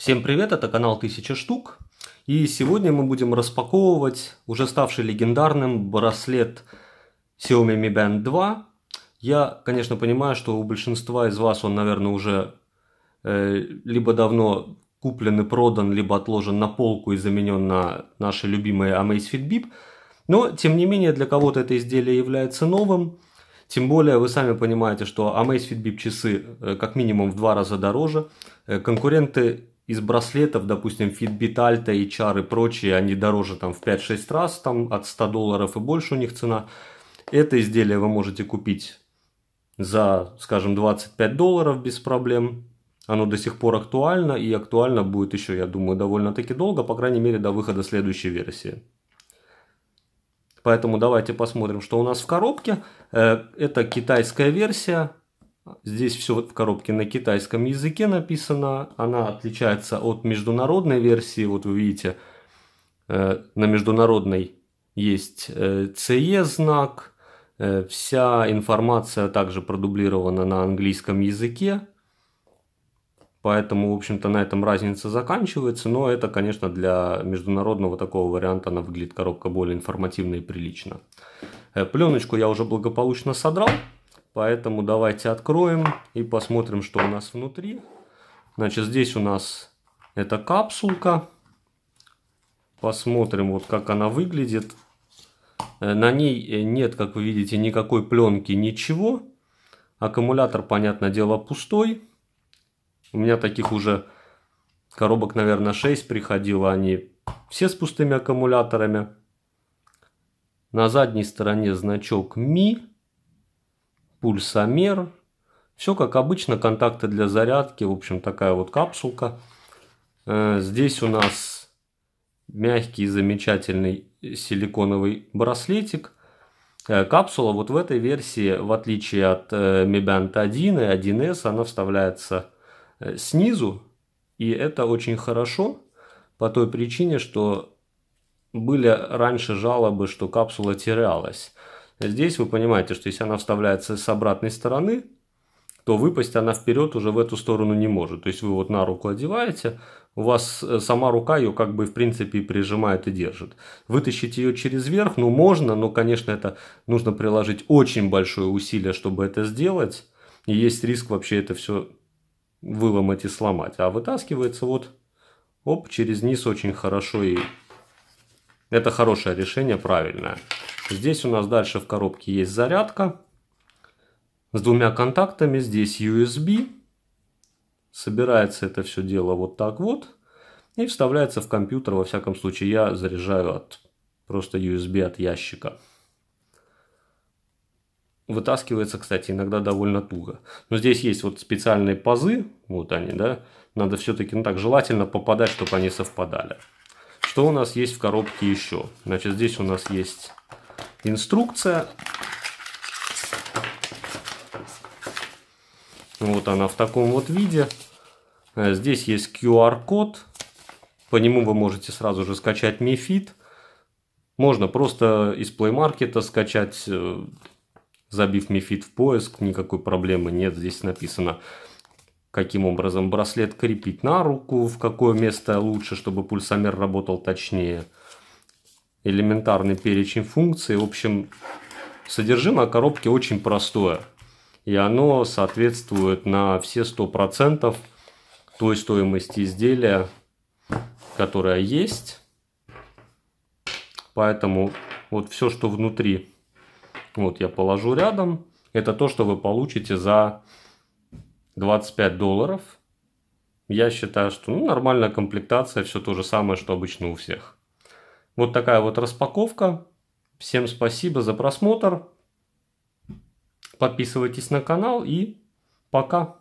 Всем привет, это канал 1000 штук. И сегодня мы будем распаковывать уже ставший легендарным браслет Xiaomi Mi Band 2. Я, конечно, понимаю, что у большинства из вас он, наверное, уже э, либо давно куплен и продан, либо отложен на полку и заменен на наши любимые Amazfit Bip. Но, тем не менее, для кого-то это изделие является новым. Тем более, вы сами понимаете, что Amazfit Bip часы э, как минимум в два раза дороже. Э, конкуренты из браслетов, допустим, Fitbit Alta, и HR и прочие, они дороже там в 5-6 раз, там от 100 долларов и больше у них цена. Это изделие вы можете купить за, скажем, 25 долларов без проблем. Оно до сих пор актуально и актуально будет еще, я думаю, довольно-таки долго, по крайней мере, до выхода следующей версии. Поэтому давайте посмотрим, что у нас в коробке. Э, это китайская версия. Здесь все в коробке на китайском языке написано. Она отличается от международной версии. Вот вы видите, э, на международной есть CE э, знак. Э, вся информация также продублирована на английском языке. Поэтому, в общем-то, на этом разница заканчивается. Но это, конечно, для международного такого варианта она выглядит коробка более информативно и прилично. Пленочку я уже благополучно содрал. Поэтому давайте откроем и посмотрим, что у нас внутри. Значит, здесь у нас эта капсулка. Посмотрим, вот как она выглядит. Э, на ней э, нет, как вы видите, никакой пленки, ничего. Аккумулятор, понятное дело, пустой. У меня таких уже коробок, наверное, 6 приходило. Они все с пустыми аккумуляторами. На задней стороне значок Mi пульсомер. Все как обычно, контакты для зарядки. В общем, такая вот капсулка. Э, здесь у нас мягкий замечательный силиконовый браслетик. Э, капсула вот в этой версии, в отличие от э, Mi Band 1 и 1S, она вставляется снизу. И это очень хорошо по той причине, что были раньше жалобы, что капсула терялась. Здесь вы понимаете, что если она вставляется с обратной стороны, то выпасть она вперед уже в эту сторону не может. То есть вы вот на руку одеваете, у вас э, сама рука ее как бы в принципе прижимает и держит. Вытащить ее через верх, ну можно, но конечно это нужно приложить очень большое усилие, чтобы это сделать. И есть риск вообще это все выломать и сломать. А вытаскивается вот, оп, через низ очень хорошо и это хорошее решение, правильное. Здесь у нас дальше в коробке есть зарядка с двумя контактами. Здесь USB. Собирается это все дело вот так вот. И вставляется в компьютер. Во всяком случае, я заряжаю от просто USB от ящика. Вытаскивается, кстати, иногда довольно туго. Но здесь есть вот специальные пазы. Вот они, да. Надо все-таки, ну так, желательно попадать, чтобы они совпадали. Что у нас есть в коробке еще? Значит, здесь у нас есть инструкция. Вот она в таком вот виде. Э, здесь есть QR-код. По нему вы можете сразу же скачать MiFit. Можно просто из Play Market скачать, э, забив MiFit в поиск. Никакой проблемы нет. Здесь написано, каким образом браслет крепить на руку, в какое место лучше, чтобы пульсомер работал точнее элементарный перечень функций. В общем, содержимое коробки очень простое. И оно соответствует на все 100% той стоимости изделия, которая есть. Поэтому вот все, что внутри, вот я положу рядом. Это то, что вы получите за 25 долларов. Я считаю, что ну, нормальная комплектация, все то же самое, что обычно у всех. Вот такая вот распаковка. Всем спасибо за просмотр. Подписывайтесь на канал и пока.